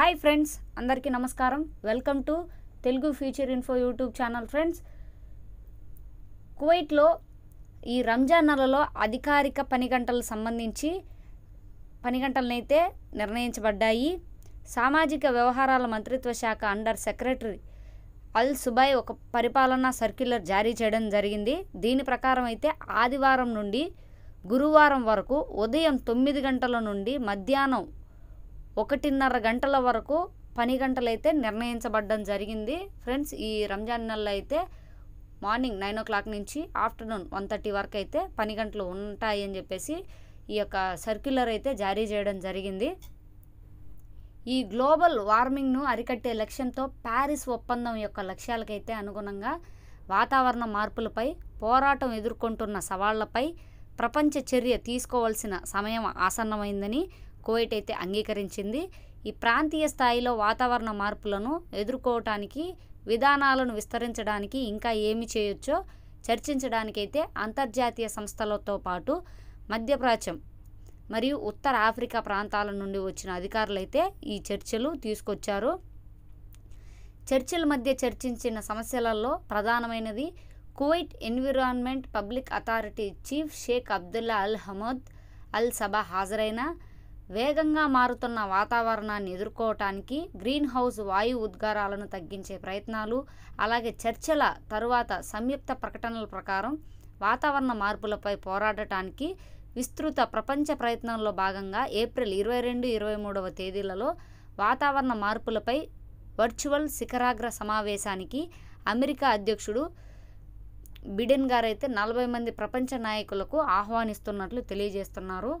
hi friends అందరికీ నమస్కారం welcome to Telugu future info YouTube channel friends కువైట్లో ఈ రంజాన్ నెలలో అధికారిక పని గంటలకు సంబంధించి పని గంటలనైతే నిర్ణయించబడ్డాయి సామాజిక వ్యవహారాల మంత్రిత్వ శాఖ అండర్ సెక్రటరీ అల్ సుబాయ్ ఒక పరిపాలనా సర్క్యులర్ జారీ చేయడం జరిగింది దీని ప్రకారం అయితే ఆదివారం నుండి గురువారం వరకు ఉదయం తొమ్మిది గంటల నుండి మధ్యాహ్నం ఒకటిన్నర గంటల వరకు పని గంటలైతే నిర్ణయించబడడం జరిగింది ఫ్రెండ్స్ ఈ రంజాన్ నెలలో అయితే మార్నింగ్ నైన్ ఓ క్లాక్ నుంచి ఆఫ్టర్నూన్ వన్ థర్టీ వరకు అయితే పని గంటలు ఉంటాయి అని చెప్పేసి ఈ యొక్క సర్క్యులర్ అయితే జారీ చేయడం జరిగింది ఈ గ్లోబల్ వార్మింగ్ను అరికట్టే లక్ష్యంతో ప్యారిస్ ఒప్పందం యొక్క లక్ష్యాలకైతే అనుగుణంగా వాతావరణ మార్పులపై పోరాటం ఎదుర్కొంటున్న సవాళ్లపై ప్రపంచ చర్య తీసుకోవాల్సిన సమయం ఆసన్నమైందని కువైట్ అయితే అంగీకరించింది ఈ ప్రాంతీయ స్థాయిలో వాతావరణ మార్పులను ఎదుర్కోవటానికి విధానాలను విస్తరించడానికి ఇంకా ఏమి చేయొచ్చో చర్చించడానికైతే అంతర్జాతీయ సంస్థలతో పాటు మధ్యప్రాచ్యం మరియు ఉత్తర ఆఫ్రికా ప్రాంతాల నుండి వచ్చిన అధికారులైతే ఈ చర్చలు తీసుకొచ్చారు చర్చల మధ్య చర్చించిన సమస్యలలో ప్రధానమైనది Kuwait environment public authority chief Sheikh Abdullah Al Hamad Al Sabah హాజరైన వేగంగా మారుతున్న వాతావరణాన్ని ఎదుర్కోవటానికి గ్రీన్ హౌస్ వాయు ఉద్గారాలను తగ్గించే ప్రయత్నాలు అలాగే చర్చల తరువాత సంయుక్త ప్రకటనల ప్రకారం వాతావరణ మార్పులపై పోరాడటానికి విస్తృత ప్రపంచ ప్రయత్నంలో భాగంగా ఏప్రిల్ ఇరవై రెండు ఇరవై మూడవ తేదీలలో వాతావరణ మార్పులపై వర్చువల్ శిఖరాగ్ర సమావేశానికి అమెరికా అధ్యక్షుడు బిడెన్ గారైతే నలభై మంది ప్రపంచ నాయకులకు ఆహ్వానిస్తున్నట్లు తెలియజేస్తున్నారు